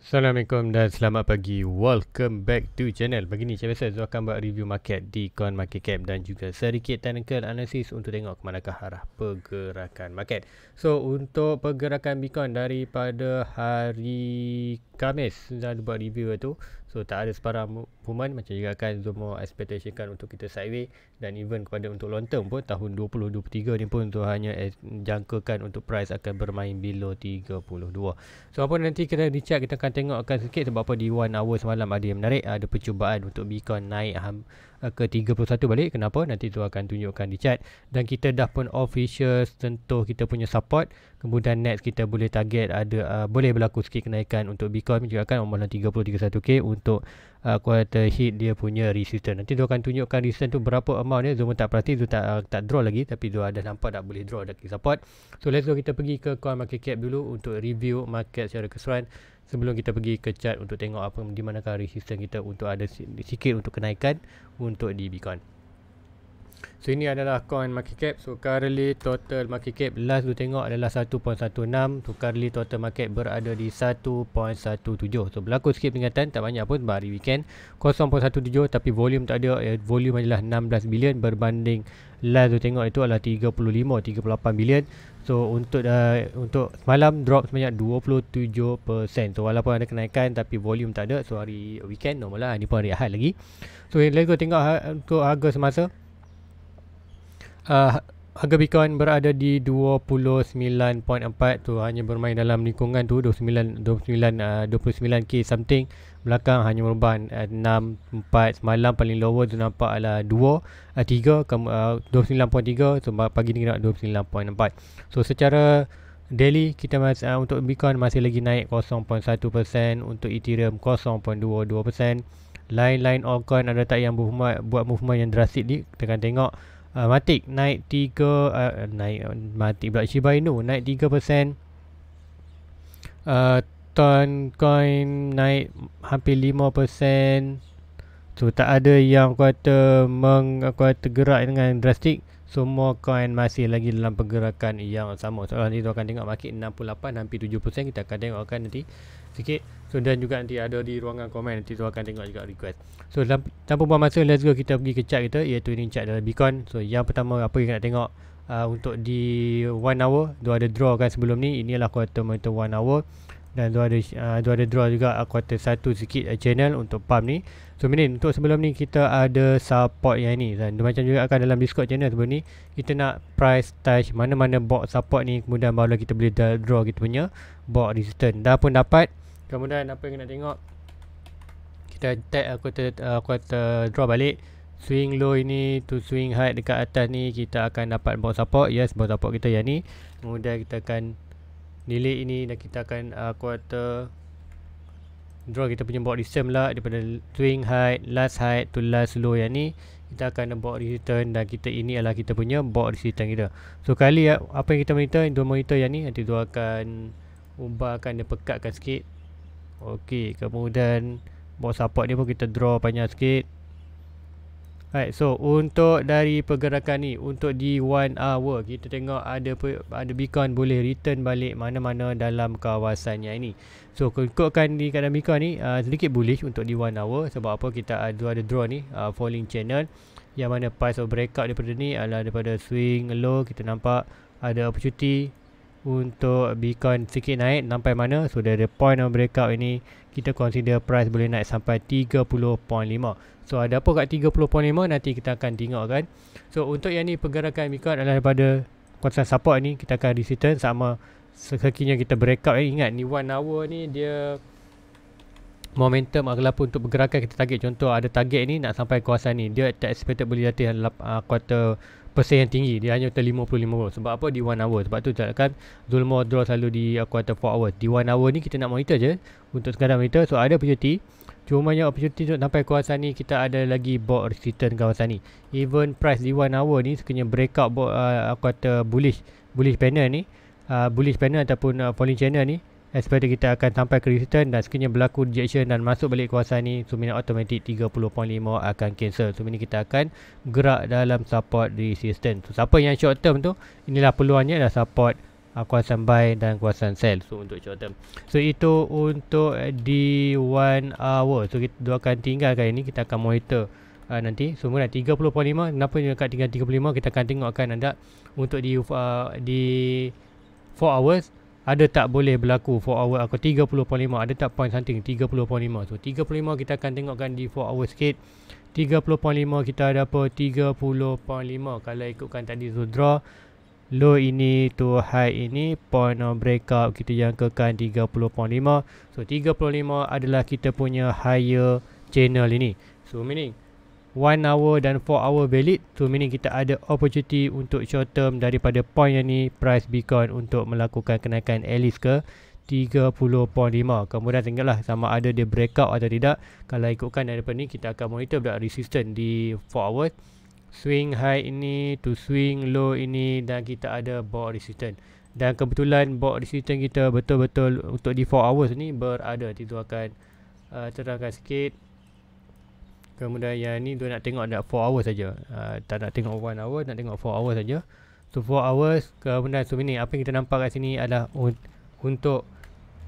Assalamualaikum dan selamat pagi. Welcome back to channel. Pagi ni saya Zul akan buat review market di Coin Market Cap dan juga sedikit technical analysis untuk tengok ke manakah arah pergerakan market. So, untuk pergerakan Bitcoin daripada hari Khamis, saya buat review tu. So tak ada sebarang movement macam juga kan Zuma mau kan untuk kita sideways dan even kepada untuk long term pun tahun 2023 ni pun tu hanya jangkakan untuk price akan bermain below 32. So apa nanti kita di chart kita akan tengokkan sikit sebab apa di one hour semalam ada yang menarik ada percubaan untuk Bitcoin naik eh, ke 31 balik kenapa nanti tu akan tunjukkan di chart dan kita dah pun official sentuh kita punya support kemudian next kita boleh target ada uh, boleh berlaku sikit kenaikan untuk Bitcoin juga kan umur 30 31k untuk untuk uh, quarter hit dia punya resistance. Nanti dia akan tunjukkan resistance tu berapa amount dia. Zoom tak perhati, Zoom tak, uh, tak draw lagi tapi dia ada nampak tak boleh draw, ada kick support. So let's go kita pergi ke coin market cap dulu untuk review market secara keseluruhan. Sebelum kita pergi ke chart untuk tengok apa di manakah resistance kita untuk ada sikit untuk kenaikan untuk di Bitcoin. So ini adalah coin market cap. So currently total market cap last tu tengok adalah 1.16. So currently total market berada di 1.17. So berlaku sikit peningkatan tak banyak pun sebab hari weekend 0.17 tapi volume tak ada. Eh, volume adalah 16 bilion berbanding last tu tengok itu adalah 35 38 bilion. So untuk uh, untuk semalam drop sebanyak 27%. So walaupun ada kenaikan tapi volume tak ada. So hari weekend normal lah. Ini pun hari Ahad lagi. So let's go tengok ha- untuk harga semasa uh, harga Bitcoin berada di 29.4 tu hanya bermain dalam lingkungan tu 29 29 uh, 29k something belakang hanya merban uh, 6 4 semalam paling lower tu nampak adalah 2 uh, 3 ke, uh, 29.3 so pagi ni nak 29.4 so secara daily kita masih ah, uh, untuk Bitcoin masih lagi naik 0.1% untuk Ethereum 0.22% lain-lain altcoin ada tak yang buat movement yang drastik ni? Kita akan tengok uh, ah, Matic naik 3 uh, ah, naik uh, ah, Matic pula Shiba Inu naik 3% uh, Ton coin naik hampir 5% tu so, tak ada yang kuat meng kuat gerak dengan drastik semua coin masih lagi dalam pergerakan yang sama. So nanti kita akan tengok market 68 hampir 70% kita akan tengok kan nanti sikit. So dan juga nanti ada di ruangan komen nanti kita akan tengok juga request. So tanpa buang masa let's go kita pergi ke chart kita iaitu ini chart dalam Bitcoin. So yang pertama apa yang nak tengok uh, untuk di 1 hour dia ada draw kan sebelum ni inilah quarter monitor 1 hour dan tu ada uh, tu ada draw juga uh, ah, quarter satu sikit uh, channel untuk pump ni. So minit untuk sebelum ni kita ada support yang ni dan macam juga akan dalam Discord channel sebelum ni kita nak price touch mana-mana box support ni kemudian barulah kita boleh draw kita punya box resistance. Dah pun dapat. Kemudian apa yang nak tengok kita tag uh, quarter uh, quarter draw balik swing low ini to swing high dekat atas ni kita akan dapat box support. Yes, box support kita yang ni. Kemudian kita akan nilai ini dan kita akan uh, quarter draw kita punya bawa return pula daripada swing height last height to last low yang ni kita akan ada bawa return dan kita ini adalah kita punya bawa return kita so kali ya, apa yang kita monitor dua monitor yang ni nanti dua akan ubahkan dia pekatkan sikit ok kemudian bawa support ni pun kita draw panjang sikit Alright, so untuk dari pergerakan ni untuk di one hour kita tengok ada ada Bitcoin boleh return balik mana-mana dalam kawasan yang ini. So ikutkan di keadaan Bitcoin ni uh, sedikit bullish untuk di one hour sebab apa kita ada ada draw ni uh, falling channel yang mana price of breakout daripada ni adalah daripada swing low kita nampak ada opportunity untuk Bitcoin sikit naik sampai mana so dia ada point of breakout ini kita consider price boleh naik sampai 30.5 so ada apa kat 30.5 nanti kita akan tengok kan so untuk yang ni pergerakan Bitcoin adalah daripada kuasa support ni kita akan resistant sama sekakinya kita breakout ni eh, ingat ni one hour ni dia momentum agaklah lapu untuk pergerakan kita target contoh ada target ni nak sampai kuasa ni dia tak expected boleh jatuh dalam uh, quarter persen yang tinggi dia hanya terlima 55 sebab apa di 1 hour sebab tu takkan Zulma draw selalu di quarter 4 hour di 1 hour ni kita nak monitor je untuk sekadar monitor so ada opportunity cuma yang opportunity untuk sampai kawasan ni kita ada lagi board resistance kawasan ni even price di 1 hour ni sekiranya breakout board, uh, quarter bullish bullish panel ni uh, bullish panel ataupun uh, falling channel ni Expected kita akan sampai ke return dan sekiranya berlaku rejection dan masuk balik kuasa ni Sumina automatic 30.5 akan cancel Sumina kita akan gerak dalam support resistance so, Siapa yang short term tu inilah peluangnya adalah support uh, kawasan buy dan kuasa sell So untuk short term So itu untuk di one hour So kita dua akan tinggalkan ini kita akan monitor Uh, nanti semua so, 30.5 kenapa dia dekat 30.5 kita akan tengokkan anda untuk di uh, di 4 hours ada tak boleh berlaku 4 hour aku 30.5 ada tak point something 30.5 so 30.5 kita akan tengokkan di 4 hour sikit 30.5 kita ada apa 30.5 kalau ikutkan tadi so draw low ini to high ini point of breakout kita jangkakan 30.5 so 30.5 adalah kita punya higher channel ini so meaning 1 hour dan 4 hour valid so meaning kita ada opportunity untuk short term daripada point yang ni price Bitcoin untuk melakukan kenaikan at least ke 30.5 kemudian tengoklah sama ada dia breakout atau tidak kalau ikutkan daripada ni kita akan monitor budak resistance di 4 hours, swing high ini to swing low ini dan kita ada buy resistance dan kebetulan buy resistance kita betul-betul untuk di 4 hours ni berada itu akan uh, terangkan sikit kemudian yang ni dia nak tengok nak 4 hours saja uh, tak nak tengok 1 hour nak tengok 4 hours saja so 4 hours kemudian so ini apa yang kita nampak kat sini adalah un- untuk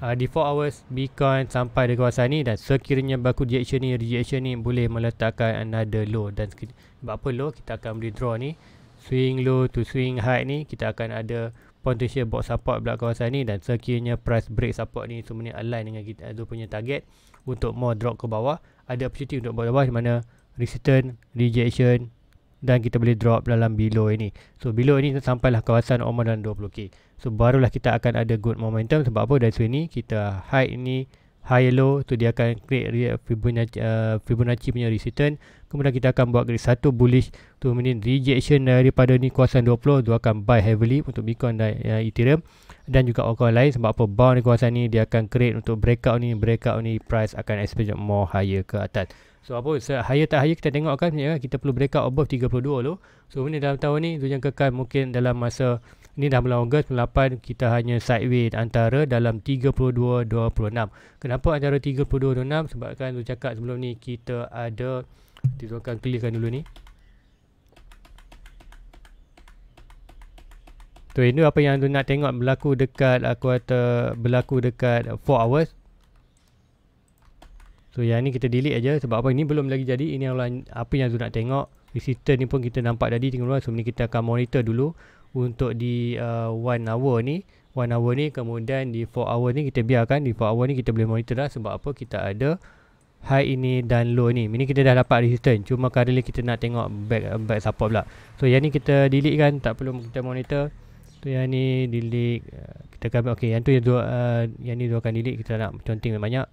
uh, di 4 hours Bitcoin sampai di kawasan ni dan sekiranya berlaku rejection ni rejection ni boleh meletakkan another low dan sek- sebab apa low kita akan withdraw ni swing low to swing high ni kita akan ada potential box support belakang kawasan ni dan sekiranya price break support ni ni align dengan kita, ada punya target untuk more drop ke bawah ada opportunity untuk drop bawah di mana resistant rejection dan kita boleh drop dalam below ini so below ini sampailah kawasan oman dan 20k so barulah kita akan ada good momentum sebab apa dari sini kita high ini high low tu dia akan create re- Fibonacci, uh, Fibonacci punya resistance kemudian kita akan buat grid satu bullish tu meaning rejection daripada ni kawasan 20 tu akan buy heavily untuk Bitcoin dan uh, Ethereum dan juga orang lain sebab apa Bound di kawasan ni dia akan create untuk breakout ni breakout ni price akan expect more higher ke atas So apa se higher tak higher kita tengok kan ya, kita perlu breakout above 32 dulu. So ini dalam tahun ni tujuan kekal mungkin dalam masa ini dah bulan Ogos 8 kita hanya sideways antara dalam 32 26. Kenapa antara 32 26 sebab kan lu cakap sebelum ni kita ada tizonkan clearkan dulu ni. So ini apa yang nak tengok berlaku dekat aku kata berlaku dekat 4 hours. So yang ni kita delete aja sebab apa ini belum lagi jadi. Ini yang apa yang nak tengok. Visitor ni pun kita nampak tadi tinggal luar. So ni kita akan monitor dulu untuk di 1 uh, hour ni. 1 hour ni kemudian di 4 hour ni kita biarkan. Di 4 hour ni kita boleh monitor dah sebab apa kita ada high ini dan low ni. Ini kita dah dapat resistance. Cuma kali ni kita nak tengok back back support pula. So yang ni kita delete kan tak perlu kita monitor. Tu yang ni delete uh, kita akan okey yang tu yang dua uh, yang ni dua kan delete kita nak conteng banyak.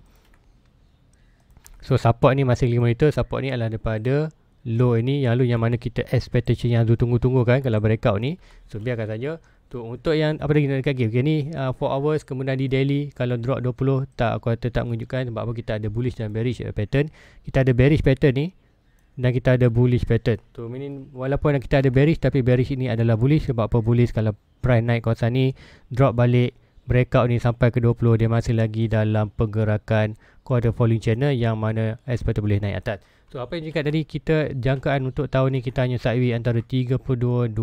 So support ni masih lima meter, support ni adalah daripada low ini yang lu yang mana kita expectation yang tu tunggu-tunggu kan kalau breakout ni. So biarkan saja. Tu untuk yang apa lagi nak dekat game. Okay, ni 4 uh, hours kemudian di daily kalau drop 20 tak aku tetap menunjukkan sebab apa kita ada bullish dan bearish uh, pattern. Kita ada bearish pattern ni dan kita ada bullish pattern. Tu meaning walaupun kita ada bearish tapi bearish ini adalah bullish sebab apa bullish kalau price naik kawasan ni drop balik breakout ni sampai ke 20 dia masih lagi dalam pergerakan quarter falling channel yang mana expected boleh naik atas. So apa yang cakap tadi kita jangkaan untuk tahun ni kita hanya sideway antara 32 26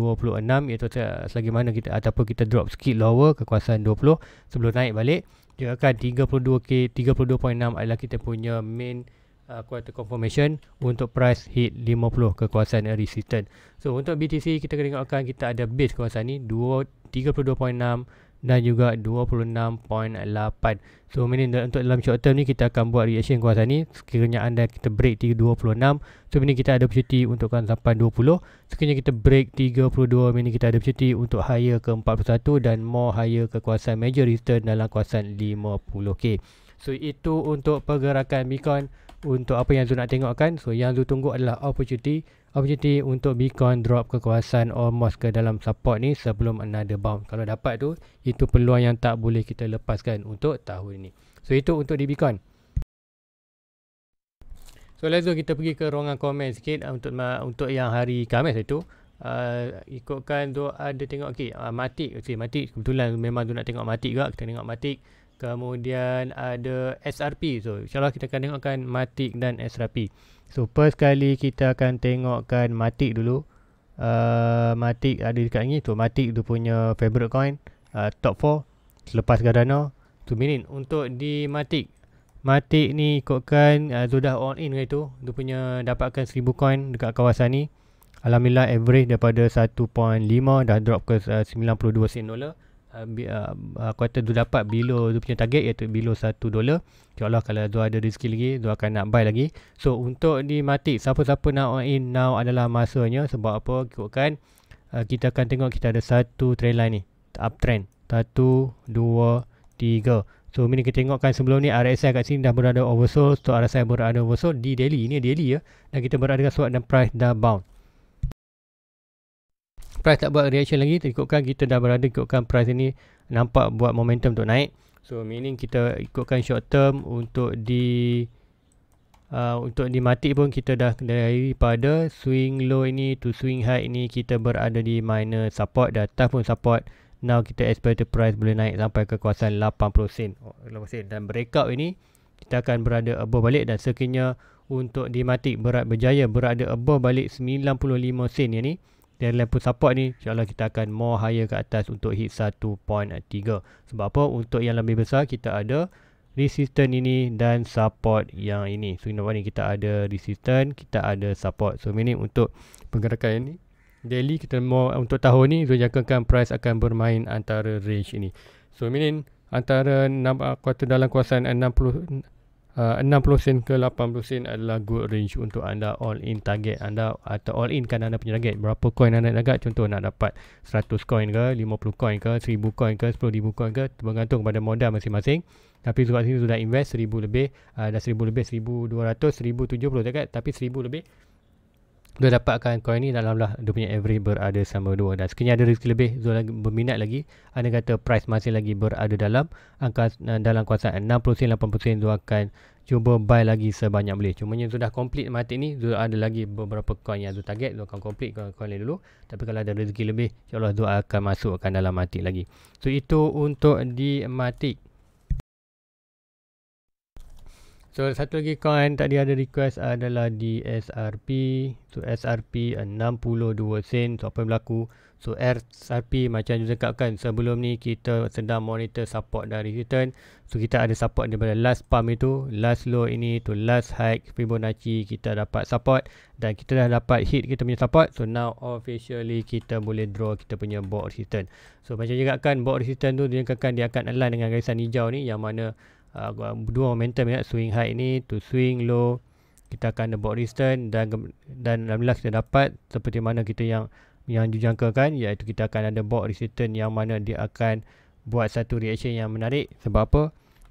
iaitu selagi mana kita ataupun kita drop sikit lower ke kawasan 20 sebelum naik balik dia akan 32k 32.6 adalah kita punya main uh, quarter confirmation untuk price hit 50 kekuasaan resistance. So untuk BTC kita kena tengokkan kita ada base kekuasaan ni 32.6 dan juga 26.8. So mini untuk dalam short term ni kita akan buat reaction kekuasaan ni sekiranya anda kita break 326. So mini kita ada opportunity untuk kan sampai 20. Sekiranya kita break 32 mini kita ada opportunity untuk higher ke 41 dan more higher kekuasaan major resistance dalam kekuasaan 50k. Okay. So itu untuk pergerakan Bitcoin untuk apa yang Zul nak tengokkan. So yang Zul tunggu adalah opportunity. Opportunity untuk Bitcoin drop kekuasaan almost ke dalam support ni sebelum another bounce. Kalau dapat tu, itu peluang yang tak boleh kita lepaskan untuk tahun ni. So itu untuk di Bitcoin. So let's go kita pergi ke ruangan komen sikit uh, untuk untuk yang hari Khamis itu. Uh, ikutkan tu ada tengok okey uh, matik okey matik kebetulan memang tu nak tengok matik juga kita tengok matik Kemudian ada SRP. So insyaAllah kita akan tengokkan matik dan SRP. So first kali kita akan tengokkan matik dulu. Uh, Matic ada dekat ni. So Matik tu punya favorite coin. Uh, top 4. Selepas Gardano. Tu minin untuk di matik. Matik ni ikutkan uh, sudah on in dengan itu. Dia punya dapatkan 1000 coin dekat kawasan ni. Alhamdulillah average daripada 1.5 dah drop ke uh, 92 sen dolar uh, ah, ah, aku ah, kata tu dapat below tu punya target iaitu below 1 dolar. InsyaAllah kalau tu ada rezeki lagi, tu akan nak buy lagi. So untuk ni mati, siapa-siapa nak on in now adalah masanya sebab apa? Ikutkan uh, kita akan tengok kita ada satu trend line ni. Uptrend. Satu, dua, tiga. So ini kita tengokkan sebelum ni RSI kat sini dah berada oversold. So RSI berada oversold di daily. Ini daily ya. Dan kita berada dengan swap dan price dah bound price tak buat reaction lagi ikutkan kita dah berada ikutkan price ini nampak buat momentum untuk naik so meaning kita ikutkan short term untuk di uh, untuk di matik pun kita dah dari pada swing low ini to swing high ini kita berada di minor support dah atas pun support now kita expect the price boleh naik sampai ke kawasan 80 sen oh, 80 sen dan breakout ini kita akan berada above balik dan sekiranya untuk di matik berat berjaya berada above balik 95 sen ya ni deadline pun support ni InsyaAllah kita akan more higher ke atas untuk hit 1.3 Sebab apa? Untuk yang lebih besar kita ada resistance ini dan support yang ini So nampak ni kita ada resistance, kita ada support So meaning untuk pergerakan ini Daily kita mau untuk tahun ni Zul jangkakan price akan bermain antara range ini So meaning antara 6, uh, ah, dalam kawasan 60 uh, 60 sen ke 80 sen adalah good range untuk anda all in target anda atau all in kan anda punya target berapa coin anda nak contoh nak dapat 100 coin ke 50 coin ke 1000 coin ke 10000 coin ke bergantung pada modal masing-masing tapi sebab sini sudah invest 1000 lebih uh, dah 1000 lebih 1200 1070 dekat tapi 1000 lebih dia dapatkan coin ni dalam lah dia punya every berada sama dua dan sekiranya ada risk lebih Zul lagi berminat lagi anda kata price masih lagi berada dalam angka eh, dalam kuasa 60 80 sen Zul akan cuba buy lagi sebanyak boleh cuma yang sudah complete mati ni Zul ada lagi beberapa coin yang Zul target Zul akan complete coin, coin dulu tapi kalau ada rezeki lebih insyaAllah Zul akan masukkan dalam mati lagi so itu untuk di matik So satu lagi coin tadi ada request adalah di SRP. So SRP 62 sen. So apa yang berlaku? So SRP macam you cakapkan sebelum ni kita sedang monitor support dari return. So kita ada support daripada last pump itu. Last low ini to last hike Fibonacci kita dapat support. Dan kita dah dapat hit kita punya support. So now officially kita boleh draw kita punya board resistance. So macam you cakapkan board resistance tu dia cakapkan dia akan align dengan garisan hijau ni yang mana uh, dua momentum ya swing high ni to swing low kita akan ada buat return dan dan alhamdulillah kita dapat seperti mana kita yang yang dijangkakan iaitu kita akan ada buat return yang mana dia akan buat satu reaction yang menarik sebab apa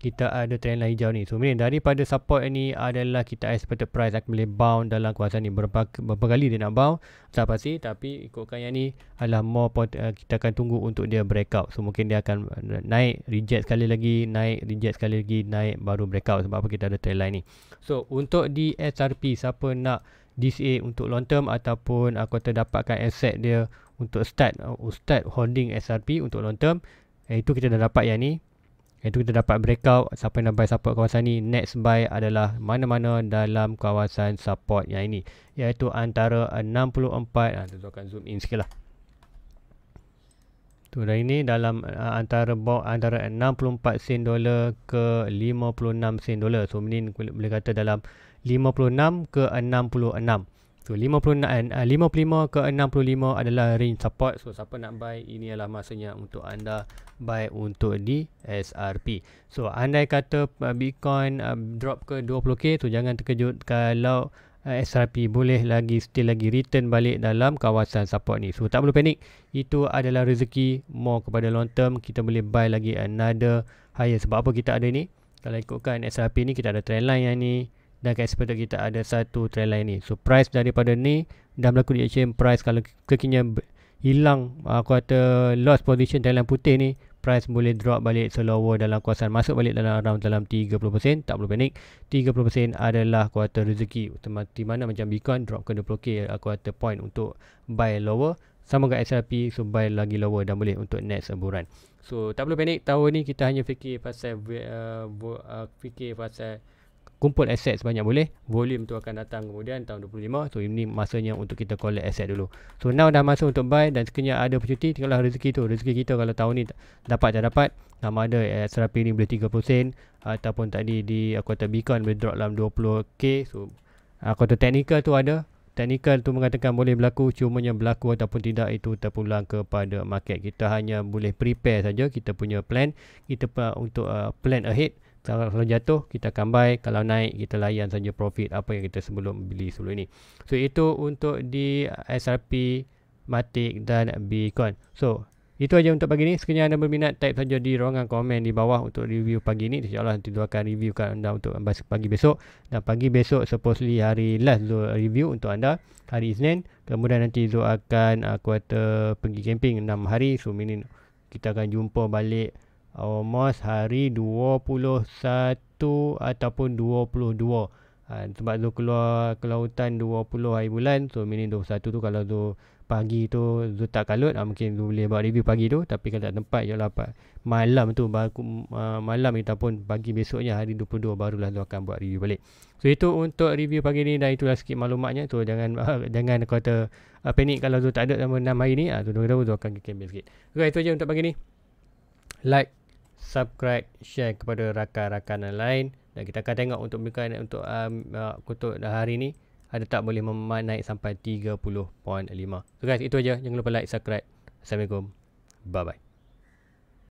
kita ada trend trendline hijau ni. So, mungkin daripada support ni adalah kita expected price akan boleh bound dalam kuasa ni. Berapa, berapa kali dia nak bound, tak pasti. Tapi ikutkan yang ni adalah more point, uh, eh, kita akan tunggu untuk dia breakout. So, mungkin dia akan eh, naik, reject sekali lagi, naik, reject sekali lagi, naik, baru breakout. Sebab apa kita ada trend lain ni. So, untuk di SRP, siapa nak DCA untuk long term ataupun aku kata dapatkan asset dia untuk start, uh, start holding SRP untuk long term. Eh, itu kita dah dapat yang ni. Itu kita dapat breakout siapa yang nak buy support kawasan ni. Next buy adalah mana-mana dalam kawasan support yang ini. Iaitu antara 64. Ha, tu akan zoom in sikit lah. Tu dah ini dalam uh, antara box antara 64 sen dolar ke 56 sen dolar. So ini boleh kata dalam 56 ke 66. So 56an uh, 55 ke 65 adalah range support. So siapa nak buy ini adalah masanya untuk anda buy untuk di SRP. So andai kata uh, Bitcoin uh, drop ke 20k tu jangan terkejut kalau uh, SRP boleh lagi still lagi return balik dalam kawasan support ni. So tak perlu panik. Itu adalah rezeki more kepada long term kita boleh buy lagi another higher sebab apa kita ada ni? Kalau ikutkan SRP ni kita ada trend line yang ni dan kat sepatutnya kita ada satu trend line ni so price daripada ni dah berlaku di exchange price kalau kekinya hilang ah, aku kata lost position trend line putih ni price boleh drop balik so lower dalam kuasa masuk balik dalam around dalam 30% tak perlu panik 30% adalah kuota rezeki di mana macam Bitcoin drop ke 20k aku kata point untuk buy lower sama dengan SRP so buy lagi lower dan boleh untuk next semburan so tak perlu panik tahun ni kita hanya fikir pasal uh, uh fikir pasal kumpul aset sebanyak boleh volume tu akan datang kemudian tahun 25 so ini masanya untuk kita collect aset dulu so now dah masa untuk buy dan sekiranya ada percuti tinggallah rezeki tu rezeki kita kalau tahun ni dapat tak dapat sama ada eh, SRP ni boleh 30 sen ataupun tadi di kuota Bitcoin boleh drop dalam 20k so kuota technical tu ada teknikal tu mengatakan boleh berlaku yang berlaku ataupun tidak itu terpulang kepada market kita hanya boleh prepare saja kita punya plan kita untuk uh, plan ahead kalau jatuh kita akan buy kalau naik kita layan saja profit apa yang kita sebelum beli sebelum ini so itu untuk di SRP Matic dan Bitcoin so itu aja untuk pagi ni sekiranya anda berminat type saja di ruangan komen di bawah untuk review pagi ni insyaallah nanti dua akan reviewkan anda untuk pagi besok dan pagi besok supposedly hari last Zul review untuk anda hari Isnin kemudian nanti Zul akan uh, kuarter pergi camping 6 hari so meaning kita akan jumpa balik almost hari 21 ataupun 22 ha, sebab tu keluar ke lautan 20 hari bulan so meaning 21 tu kalau tu pagi tu tu tak kalut ha, mungkin tu boleh buat review pagi tu tapi kalau tak tempat ialah apa malam tu baru, uh, malam ataupun pagi besoknya hari 22 barulah tu akan buat review balik so itu untuk review pagi ni dan itulah sikit maklumatnya So jangan uh, jangan kata uh, panik kalau tu tak ada dalam 6 hari ni ha, tu tu, tu, akan kembali sikit ok itu je untuk pagi ni like subscribe, share kepada rakan-rakan lain dan kita akan tengok untuk mereka untuk kutuk um, uh, hari ini ada tak boleh mem- naik sampai 30.5. So guys, itu aja. Jangan lupa like, subscribe. Assalamualaikum. Bye-bye.